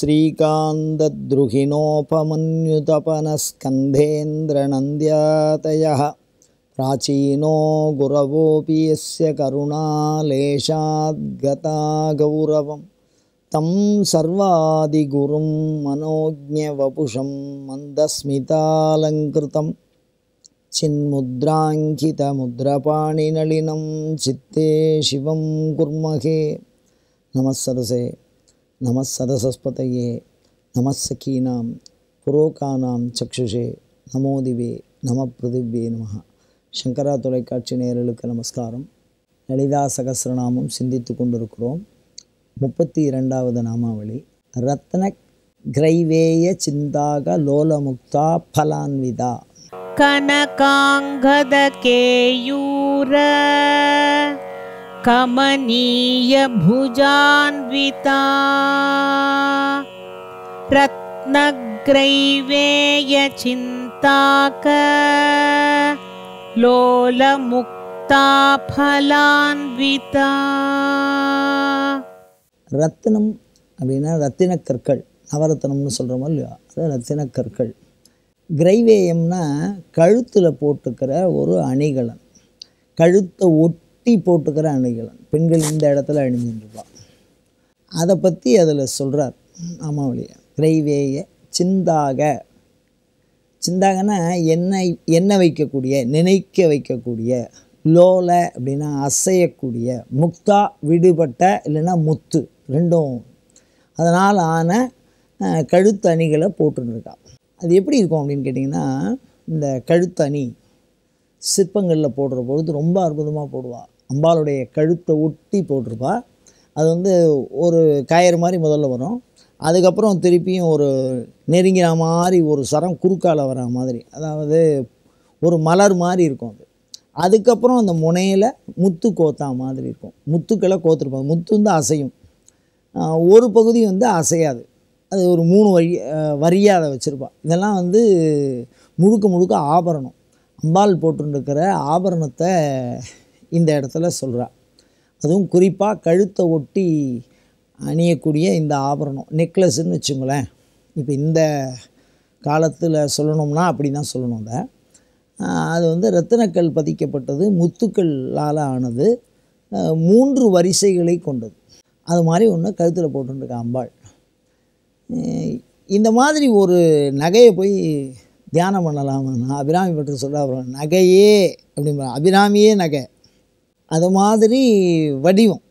श्रीकान्तद्रुहिणोपमन्युतपनस्कन्धेन्द्रनन्द्यातयः प्राचीनो गुरवोऽपि यस्य करुणालेशाद्गता गौरवं तं सर्वादिगुरुं मनोज्ञवपुषं मन्दस्मितालङ्कृतं चिन्मुद्राङ्कितमुद्रपाणिनलिनं चित्ते शिवं कुर्महे नमस्सरसे நமசதசஸ்பதையே நமசகீனாம் புரோகானாம் சக்ஷுஷே நமோதிவே நம பிருதிவே நம சங்கரா தொலைக்காட்சி நேரலுக்கு நமஸ்காரம் லலிதா சகசிரநாமம் சிந்தித்து கொண்டிருக்கிறோம் முப்பத்தி இரண்டாவது நாமாவளி ரத்ன கிரைவேய சிந்தாக லோலமுக்தா பலான்விதா கனகாங்கத கேயூர कमनीयभुजान्विता रत्नग्रैवेयचिन्ताक लोलमुक्ता ஃபலான்விதா ரத்தினம் அப்படின்னா ரத்தின கற்கள் நவரத்தினம்னு சொல்கிறோமோ இல்லையோ அது ரத்தின கற்கள் கிரைவேயம்னா கழுத்தில் போட்டுக்கிற ஒரு அணிகலன் கழுத்தை ஒட்டி கட்டி போட்டுக்கிற அணிகலன் பெண்கள் இந்த இடத்துல அணிஞ்சிருப்பான் அதை பற்றி அதில் சொல்கிறார் அம்மாவளிய கிரைவேய சிந்தாக சிந்தாகனா என்னை என்ன வைக்கக்கூடிய நினைக்க வைக்கக்கூடிய லோல அப்படின்னா அசையக்கூடிய முக்தா விடுபட்ட இல்லைன்னா முத்து ரெண்டும் அதனால் ஆன கழுத்து அணிகளை போட்டுருக்கா அது எப்படி இருக்கும் அப்படின்னு கேட்டிங்கன்னா இந்த கழுத்தணி சிற்பங்களில் போடுற பொழுது ரொம்ப அற்புதமாக போடுவாள் அம்பாளுடைய கழுத்தை ஒட்டி போட்டிருப்பா அது வந்து ஒரு கயிறு மாதிரி முதல்ல வரும் அதுக்கப்புறம் திருப்பியும் ஒரு நெருங்கிற மாதிரி ஒரு சரம் குறுக்கால் வர மாதிரி அதாவது ஒரு மலர் மாதிரி இருக்கும் அது அதுக்கப்புறம் அந்த முனையில் முத்து கோத்தா மாதிரி இருக்கும் முத்துக்களை கோத்துருப்பாங்க முத்து வந்து அசையும் ஒரு பகுதி வந்து அசையாது அது ஒரு மூணு வழி வரியாக அதை வச்சுருப்பாள் இதெல்லாம் வந்து முழுக்க முழுக்க ஆபரணம் அம்பாள் போட்டுருக்கிற ஆபரணத்தை இந்த இடத்துல சொல்கிறா அதுவும் குறிப்பாக கழுத்தை ஒட்டி அணியக்கூடிய இந்த ஆபரணம் நெக்லஸ்ன்னு வச்சுங்களேன் இப்போ இந்த காலத்தில் சொல்லணும்னா அப்படி தான் சொல்லணும் அது வந்து ரத்தினக்கல் பதிக்கப்பட்டது முத்துக்கல்லால் ஆனது மூன்று வரிசைகளை கொண்டது அது மாதிரி ஒன்று கழுத்தில் போட்டுருக்க அம்பாள் இந்த மாதிரி ஒரு நகையை போய் தியானம் பண்ணலாம்னா அபிராமி பற்றி சொல்ல அப்புறம் நகையே அப்படிம்பா அபிராமியே நகை அது மாதிரி வடிவம்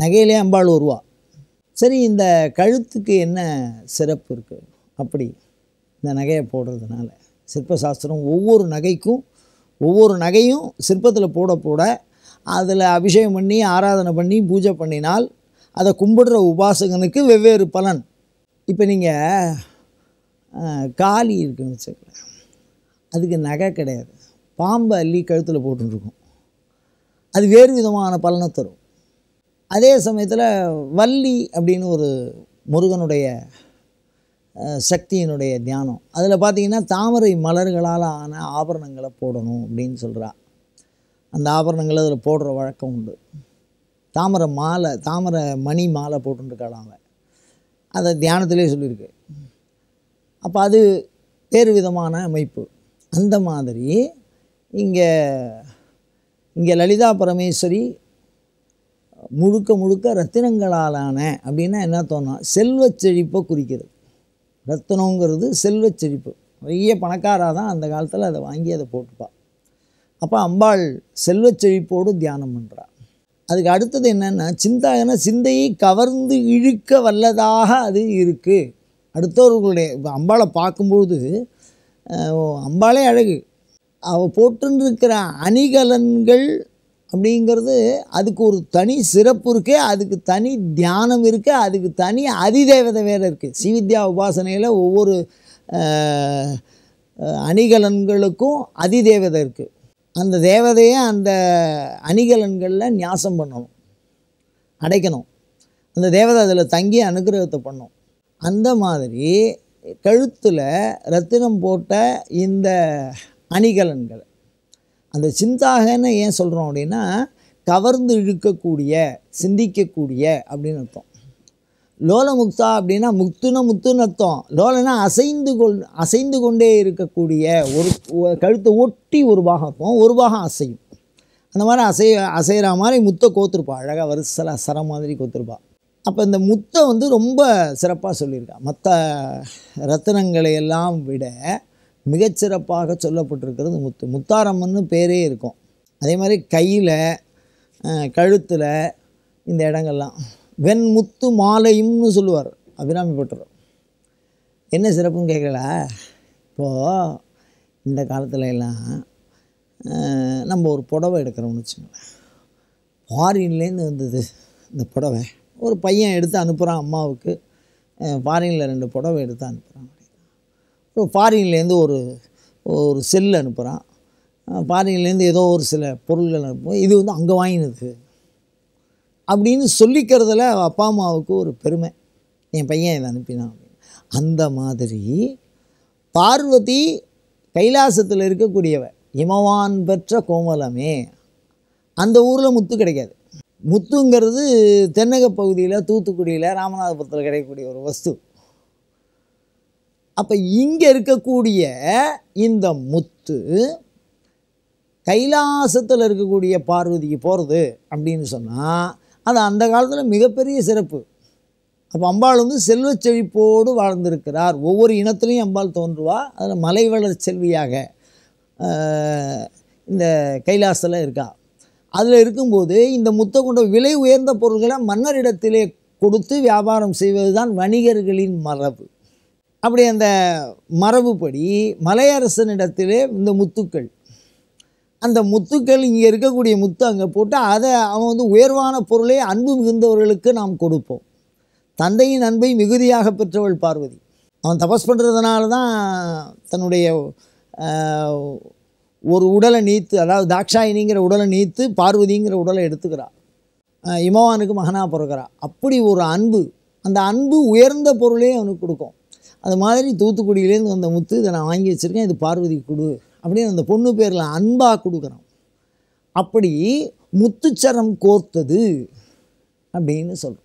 நகையிலே அம்பாள் உருவா சரி இந்த கழுத்துக்கு என்ன சிறப்பு இருக்குது அப்படி இந்த நகையை போடுறதுனால சிற்பசாஸ்திரம் ஒவ்வொரு நகைக்கும் ஒவ்வொரு நகையும் சிற்பத்தில் போட போட அதில் அபிஷேகம் பண்ணி ஆராதனை பண்ணி பூஜை பண்ணினால் அதை கும்பிடுற உபாசகனுக்கு வெவ்வேறு பலன் இப்போ நீங்கள் காளி இருக்குன்னு வச்சுக்கலாம் அதுக்கு நகை கிடையாது பாம்பை அள்ளி கழுத்தில் போட்டுருக்கும் அது வேறு விதமான பலனை தரும் அதே சமயத்தில் வள்ளி அப்படின்னு ஒரு முருகனுடைய சக்தியினுடைய தியானம் அதில் பார்த்திங்கன்னா தாமரை மலர்களால் ஆன ஆபரணங்களை போடணும் அப்படின்னு சொல்கிறா அந்த ஆபரணங்களை அதில் போடுற வழக்கம் உண்டு தாமரை மாலை தாமரை மணி மாலை போட்டுருக்காளாம் அவன் அதை தியானத்திலே சொல்லியிருக்கு அப்போ அது வேறு விதமான அமைப்பு அந்த மாதிரி இங்கே இங்கே லலிதா பரமேஸ்வரி முழுக்க முழுக்க ரத்தினங்களாலான அப்படின்னா என்ன தோணும் செல்வ செழிப்பை குறிக்கிறது ரத்தனங்கிறது செல்வ செழிப்பு நிறைய பணக்காராக தான் அந்த காலத்தில் அதை வாங்கி அதை போட்டுப்பா அப்போ அம்பாள் செல்வ செழிப்போடு தியானம் பண்ணுறாள் அதுக்கு அடுத்தது என்னென்னா சிந்தாகனா சிந்தையை கவர்ந்து இழுக்க வல்லதாக அது இருக்குது அடுத்தவர்களுடைய அம்பாளை பார்க்கும்பொழுது அம்பாளே அழகு அவள் போட்டுருக்கிற அணிகலன்கள் அப்படிங்கிறது அதுக்கு ஒரு தனி சிறப்பு இருக்குது அதுக்கு தனி தியானம் இருக்குது அதுக்கு தனி அதிதேவதை வேறு இருக்குது சிவித்யா உபாசனையில் ஒவ்வொரு அணிகலன்களுக்கும் அதிதேவதை இருக்குது அந்த தேவதையை அந்த அணிகலன்களில் நியாசம் பண்ணணும் அடைக்கணும் அந்த தேவதை அதில் தங்கி அனுகிரகத்தை பண்ணும் அந்த மாதிரி கழுத்தில் ரத்தினம் போட்ட இந்த அணிகலன்கள் அந்த சிந்தாகன்னு ஏன் சொல்கிறோம் அப்படின்னா கவர்ந்து இழுக்கக்கூடிய சிந்திக்கக்கூடிய அப்படின்னு அர்த்தம் லோல முக்தா அப்படின்னா முக்துன முத்துன்னு அர்த்தம் லோலனா அசைந்து கொள் அசைந்து கொண்டே இருக்கக்கூடிய ஒரு கழுத்தை ஒட்டி ஒரு பாகம் ஒரு பாகம் அசையும் அந்த மாதிரி அசை அசைகிற மாதிரி முத்தை கோத்துருப்பாள் அழகாக வருசல சர மாதிரி கோத்துருப்பாள் அப்போ இந்த முத்தை வந்து ரொம்ப சிறப்பாக சொல்லியிருக்கா மற்ற ரத்தனங்களை எல்லாம் விட மிகச்சிறப்பாக சொல்லப்பட்டிருக்கிறது முத்து முத்தாரம்மன்னு பேரே இருக்கும் அதே மாதிரி கையில் கழுத்தில் இந்த இடங்கள்லாம் வெண் முத்து மாலையும்னு சொல்லுவார் அபிராமி பட்டர் என்ன சிறப்புன்னு கேட்கல இப்போது இந்த காலத்துல எல்லாம் நம்ம ஒரு புடவை எடுக்கிறோம்னு வச்சுக்கோங்களேன் ஃபாரின்லேருந்து வந்தது இந்த புடவை ஒரு பையன் எடுத்து அனுப்புகிறான் அம்மாவுக்கு ஃபாரினில் ரெண்டு புடவை எடுத்து அனுப்புகிறான் இப்போ ஃபாரின்லேருந்து ஒரு ஒரு செல் அனுப்புகிறான் ஃபாரின்லேருந்து ஏதோ ஒரு சில பொருள்கள் அனுப்பும் இது வந்து அங்கே வாங்கினது அப்படின்னு சொல்லிக்கிறதுல அப்பா அம்மாவுக்கு ஒரு பெருமை என் பையன் இதை அனுப்பினான் அந்த மாதிரி பார்வதி கைலாசத்தில் இருக்கக்கூடியவ இமவான் பெற்ற கோமலமே அந்த ஊரில் முத்து கிடைக்காது முத்துங்கிறது தென்னக பகுதியில் தூத்துக்குடியில் ராமநாதபுரத்தில் கிடைக்கக்கூடிய ஒரு வஸ்து அப்போ இங்கே இருக்கக்கூடிய இந்த முத்து கைலாசத்தில் இருக்கக்கூடிய பார்வதிக்கு போகிறது அப்படின்னு சொன்னால் அது அந்த காலத்தில் மிகப்பெரிய சிறப்பு அப்போ அம்பாள் வந்து செல்வ செழிப்போடு வாழ்ந்திருக்கிறார் ஒவ்வொரு இனத்துலேயும் அம்பாள் தோன்றுவா அதில் மலைவளர் செல்வியாக இந்த கைலாசத்தில் இருக்கா அதில் இருக்கும்போது இந்த முத்த கொண்ட விலை உயர்ந்த பொருள்களை மன்னரிடத்திலே கொடுத்து வியாபாரம் செய்வது தான் வணிகர்களின் மரபு அப்படி அந்த மரபுப்படி மலையரசனிடத்திலே இந்த முத்துக்கள் அந்த முத்துக்கள் இங்கே இருக்கக்கூடிய முத்து அங்கே போட்டு அதை அவன் வந்து உயர்வான பொருளை அன்பு மிகுந்தவர்களுக்கு நாம் கொடுப்போம் தந்தையின் அன்பை மிகுதியாக பெற்றவள் பார்வதி அவன் தபஸ் பண்ணுறதுனால தான் தன்னுடைய ஒரு உடலை நீத்து அதாவது தாக்ஷாயினிங்கிற உடலை நீத்து பார்வதிங்கிற உடலை எடுத்துக்கிறாள் இமவானுக்கு மகனாக பிறக்கிறா அப்படி ஒரு அன்பு அந்த அன்பு உயர்ந்த பொருளே அவனுக்கு கொடுக்கும் அது மாதிரி தூத்துக்குடியிலேருந்து வந்த முத்து இதை நான் வாங்கி வச்சுருக்கேன் இது பார்வதி கொடு அப்படின்னு அந்த பொண்ணு பேரில் அன்பாக கொடுக்குறோம் அப்படி முத்துச்சரம் கோர்த்தது அப்படின்னு சொல்கிறோம்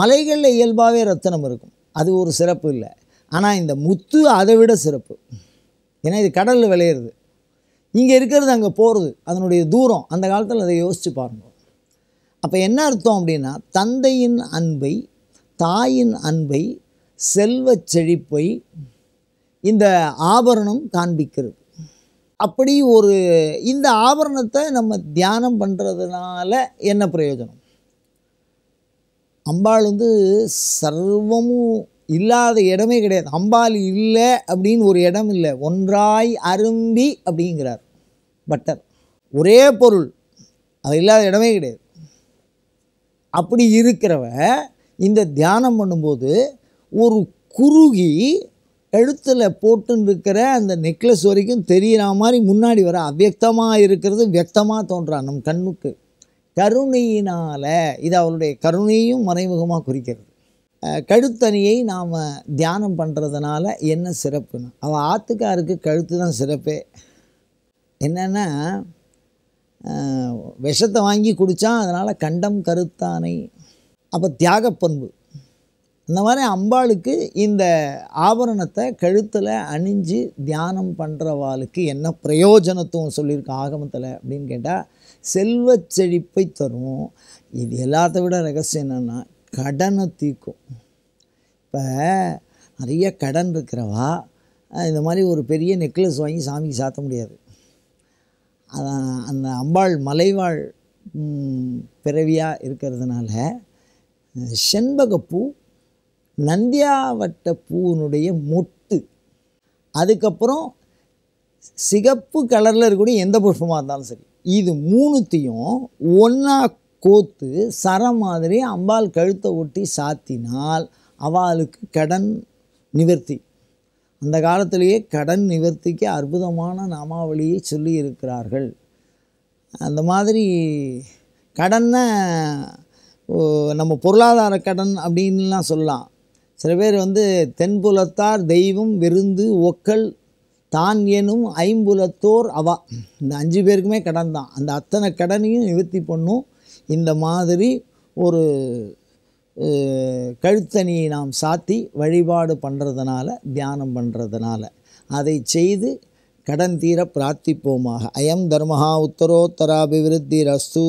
மலைகளில் இயல்பாகவே ரத்தனம் இருக்கும் அது ஒரு சிறப்பு இல்லை ஆனால் இந்த முத்து அதை விட சிறப்பு ஏன்னா இது கடலில் விளையிறது இங்கே இருக்கிறது அங்கே போகிறது அதனுடைய தூரம் அந்த காலத்தில் அதை யோசித்து பாருங்கள் அப்போ என்ன அர்த்தம் அப்படின்னா தந்தையின் அன்பை தாயின் அன்பை செல்வ செழிப்பை இந்த ஆபரணம் காண்பிக்கிறது அப்படி ஒரு இந்த ஆபரணத்தை நம்ம தியானம் பண்ணுறதுனால என்ன பிரயோஜனம் அம்பாள் வந்து சர்வமும் இல்லாத இடமே கிடையாது அம்பாள் இல்லை அப்படின்னு ஒரு இடம் இல்லை ஒன்றாய் அரும்பி அப்படிங்கிறார் பட்டர் ஒரே பொருள் அது இல்லாத இடமே கிடையாது அப்படி இருக்கிறவ இந்த தியானம் பண்ணும்போது ஒரு குறுகி எழுத்தில் போட்டுருக்கிற அந்த நெக்லஸ் வரைக்கும் தெரிகிற மாதிரி முன்னாடி வர அவ்வக்தமாக இருக்கிறது வியக்தமாக தோன்றான் நம் கண்ணுக்கு கருணையினால் இது அவருடைய கருணையும் மறைமுகமாக குறிக்கிறது கழுத்தணியை நாம் தியானம் பண்ணுறதுனால என்ன சிறப்புன்னு அவள் ஆத்துக்காருக்கு கழுத்து தான் சிறப்பே என்னென்னா விஷத்தை வாங்கி குடித்தான் அதனால் கண்டம் கருத்தானை அப்போ தியாக பண்பு இந்த மாதிரி அம்பாளுக்கு இந்த ஆபரணத்தை கழுத்தில் அணிஞ்சு தியானம் பண்ணுறவாளுக்கு என்ன பிரயோஜனத்துவம் சொல்லியிருக்க ஆகமத்தில் அப்படின்னு கேட்டால் செல்வ செழிப்பை தரும் இது எல்லாத்த விட ரகசியம் என்னென்னா கடனை தீக்கும் இப்போ நிறைய கடன் இருக்கிறவா இந்த மாதிரி ஒரு பெரிய நெக்லஸ் வாங்கி சாமிக்கு சாத்த முடியாது அந்த அம்பாள் மலைவாழ் பிறவியாக இருக்கிறதுனால செண்பகப்பூ நந்தியாவட்ட பூவினுடைய மொட்டு அதுக்கப்புறம் சிகப்பு கலரில் இருக்கக்கூடிய எந்த புஷ்பமாக இருந்தாலும் சரி இது மூணுத்தையும் ஒன்றா கோத்து சரம் மாதிரி அம்பாள் கழுத்தை ஒட்டி சாத்தினால் அவளுக்கு கடன் நிவர்த்தி அந்த காலத்திலேயே கடன் நிவர்த்திக்கு அற்புதமான நாமாவளியை சொல்லியிருக்கிறார்கள் அந்த மாதிரி கடனை நம்ம பொருளாதார கடன் அப்படின்லாம் சொல்லலாம் சில பேர் வந்து தென்புலத்தார் தெய்வம் விருந்து ஒக்கல் தான் எனும் ஐம்புலத்தோர் அவா இந்த அஞ்சு பேருக்குமே கடன் தான் அந்த அத்தனை கடனையும் நிவர்த்தி பண்ணும் இந்த மாதிரி ஒரு கழுத்தணியை நாம் சாத்தி வழிபாடு பண்ணுறதுனால தியானம் பண்ணுறதுனால அதை செய்து கடன் தீர பிரார்த்திப்போமாக அயம் தர்மஹா உத்தரோத்தராபிவிருத்தி ரஸ்து